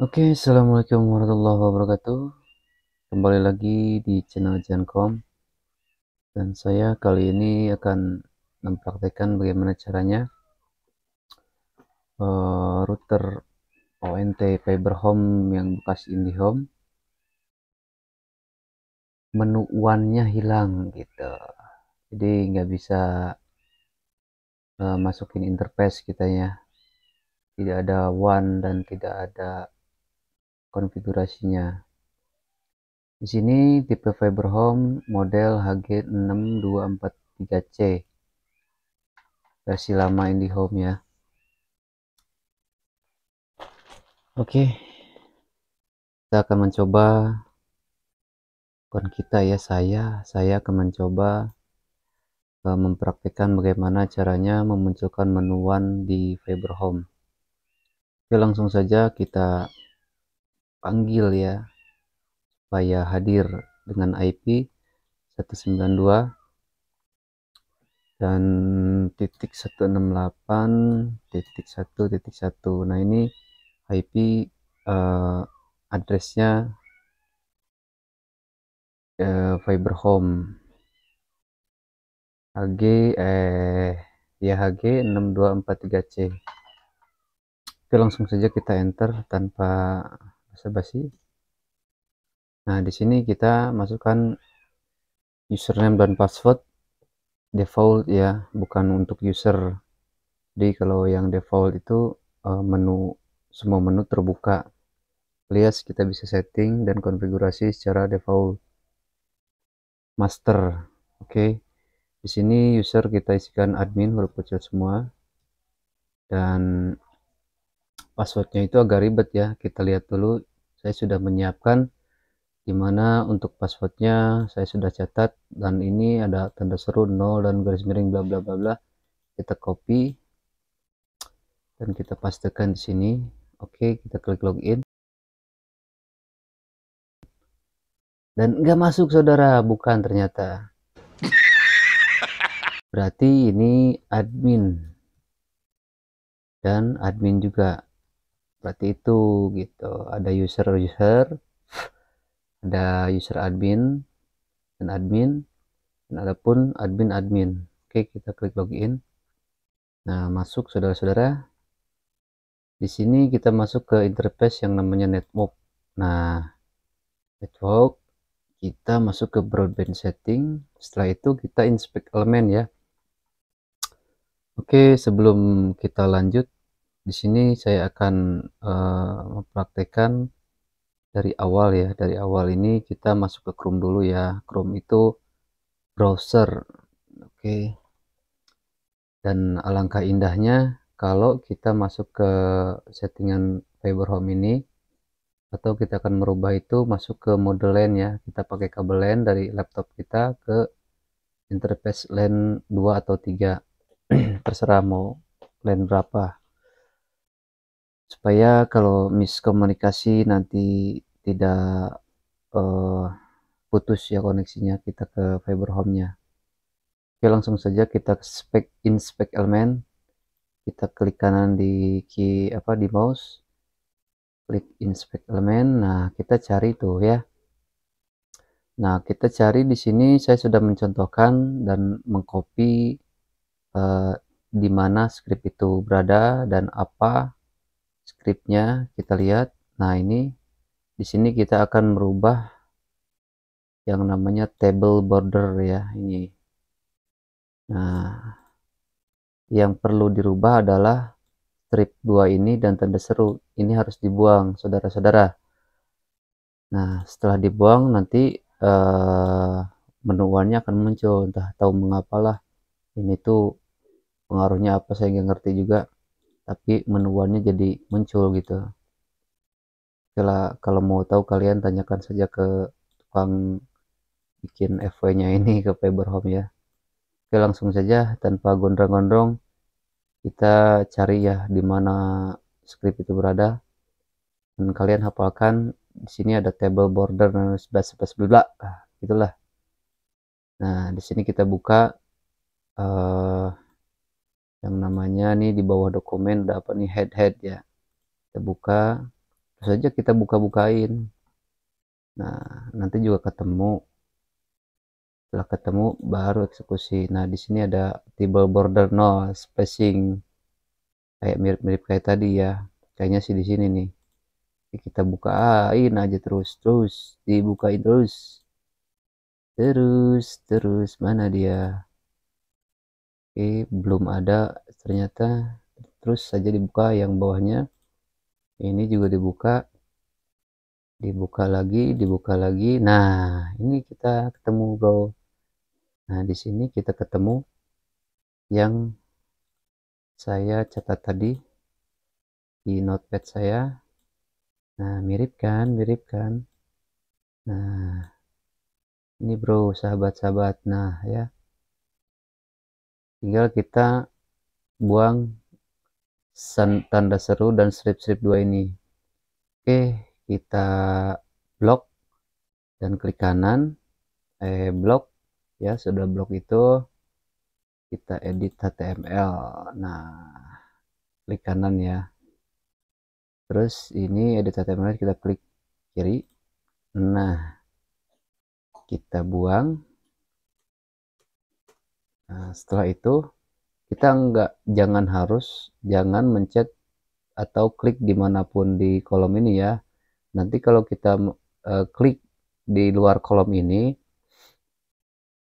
Oke, okay, Assalamualaikum warahmatullahi wabarakatuh Kembali lagi di channel Jankom Dan saya kali ini akan mempraktekkan bagaimana caranya uh, Router ONT Fiber Home yang bekas IndiHome Menu one-nya hilang gitu Jadi nggak bisa uh, masukin interface kita ya. Tidak ada one dan tidak ada konfigurasinya. Di sini tipe fiber home model HG6243C. Versi lama IndiHome ya. Oke. Kita akan mencoba bukan kita ya, saya, saya akan mencoba eh, mempraktikkan bagaimana caranya memunculkan menuan di Fiber Home. Oke, langsung saja kita panggil ya supaya hadir dengan IP 192 dan titik 168 titik 1 titik 1 nah ini IP uh, eh, addressnya uh, fiber home HG eh ya HG 6243C oke langsung saja kita enter tanpa basi nah di sini kita masukkan username dan password default ya bukan untuk user jadi kalau yang default itu eh, menu semua menu terbuka alias kita bisa setting dan konfigurasi secara default master oke okay. di sini user kita isikan admin huruf kecil semua dan passwordnya itu agak ribet ya kita lihat dulu saya sudah menyiapkan dimana untuk passwordnya saya sudah catat dan ini ada tanda seru nol dan garis miring bla bla bla bla kita copy dan kita pastikan di sini oke kita klik login dan nggak masuk saudara bukan ternyata berarti ini admin dan admin juga seperti itu gitu ada user user ada user admin dan admin dan ada pun admin admin oke kita klik login nah masuk saudara-saudara di sini kita masuk ke interface yang namanya network nah network kita masuk ke broadband setting setelah itu kita inspect elemen ya Oke, sebelum kita lanjut, di sini saya akan uh, mempraktekkan dari awal ya dari awal ini kita masuk ke Chrome dulu ya Chrome itu browser oke okay. dan alangkah indahnya kalau kita masuk ke settingan Fiber Home ini atau kita akan merubah itu masuk ke mode LAN ya kita pakai kabel LAN dari laptop kita ke interface LAN 2 atau 3 terserah mau LAN berapa supaya kalau miskomunikasi nanti tidak uh, putus ya koneksinya kita ke fiber home-nya. Oke langsung saja kita spek inspect element kita klik kanan di key apa di mouse, klik inspect element Nah kita cari tuh ya. Nah kita cari di sini saya sudah mencontohkan dan mengcopy uh, di mana script itu berada dan apa scriptnya kita lihat nah ini di sini kita akan merubah yang namanya table border ya ini nah yang perlu dirubah adalah strip 2 ini dan tanda seru ini harus dibuang saudara-saudara nah setelah dibuang nanti eh, menu warnanya akan muncul entah tahu mengapalah ini tuh pengaruhnya apa saya nggak ngerti juga tapi menuannya jadi muncul gitu setelah kalau mau tahu kalian tanyakan saja ke tukang bikin FW nya ini ke Home ya oke langsung saja tanpa gondrong-gondrong kita cari ya di mana script itu berada dan kalian hafalkan di sini ada table border sebelas sebelas sebelah itulah nah di sini kita buka uh, namanya nih di bawah dokumen udah apa nih head head ya kita buka terus aja kita buka-bukain nah nanti juga ketemu setelah ketemu baru eksekusi nah di sini ada table border no spacing kayak mirip-mirip kayak tadi ya kayaknya sih di sini nih kita bukain aja terus terus dibukain terus terus terus mana dia Oke, belum ada ternyata terus saja dibuka yang bawahnya. Ini juga dibuka. Dibuka lagi, dibuka lagi. Nah, ini kita ketemu, Bro. Nah, di sini kita ketemu yang saya catat tadi di notepad saya. Nah, mirip kan? Mirip kan? Nah, ini bro, sahabat-sahabat. Nah, ya tinggal kita buang tanda seru dan strip-strip dua ini oke kita blok dan klik kanan eh blok ya sudah blok itu kita edit HTML nah klik kanan ya terus ini edit HTML kita klik kiri nah kita buang Nah, setelah itu kita nggak jangan harus jangan mencet atau klik dimanapun di kolom ini ya. Nanti kalau kita e, klik di luar kolom ini,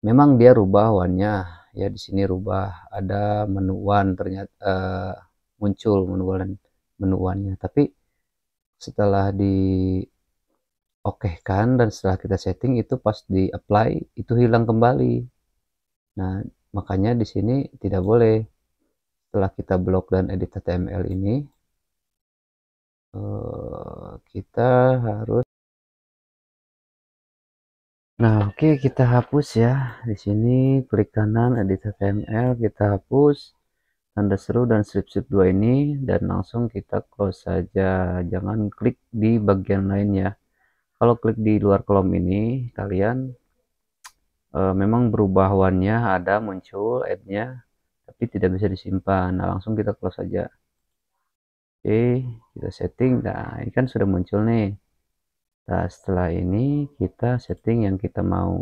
memang dia rubah warnanya ya di sini rubah ada menu one ternyata e, muncul menu one menu one Tapi setelah di Oke kan dan setelah kita setting itu pas di apply itu hilang kembali. Nah, Makanya di sini tidak boleh. Setelah kita blok dan edit HTML ini, eh, kita harus Nah, oke okay, kita hapus ya. Di sini klik kanan edit HTML, kita hapus tanda seru dan strip-strip 2 ini dan langsung kita close saja. Jangan klik di bagian lain ya. Kalau klik di luar kolom ini, kalian Eh, memang berubah warnanya ada muncul add-nya tapi tidak bisa disimpan nah langsung kita close saja oke kita setting nah ini kan sudah muncul nih nah setelah ini kita setting yang kita mau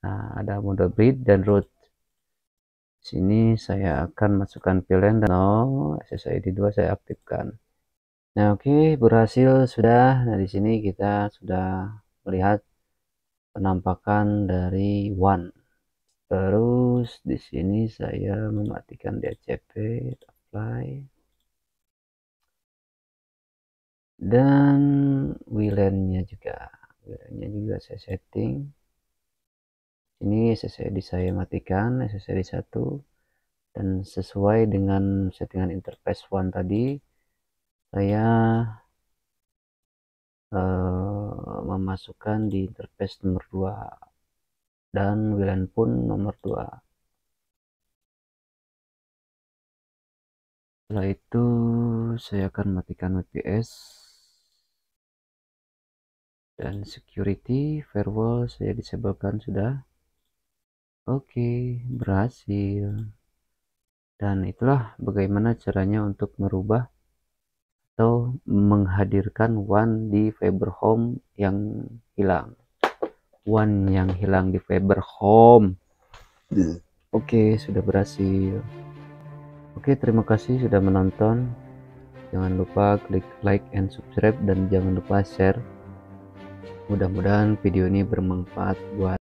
nah ada mode breed dan root sini saya akan masukkan pilihan dan no SSID 2 saya aktifkan nah oke okay, berhasil sudah nah di sini kita sudah melihat penampakan dari one terus di sini saya mematikan DHCP apply dan wlan nya juga Wlan nya juga saya setting ini SSID saya matikan SSID 1 dan sesuai dengan settingan interface one tadi saya Eh, memasukkan di interface nomor 2 dan WLAN pun nomor 2 setelah itu saya akan matikan WPS dan security firewall saya disebabkan sudah oke berhasil dan itulah bagaimana caranya untuk merubah atau menghadirkan One di fiber Home yang hilang. One yang hilang di fiber Home Oke, okay, sudah berhasil. Oke, okay, terima kasih sudah menonton. Jangan lupa klik like and subscribe dan jangan lupa share. Mudah-mudahan video ini bermanfaat buat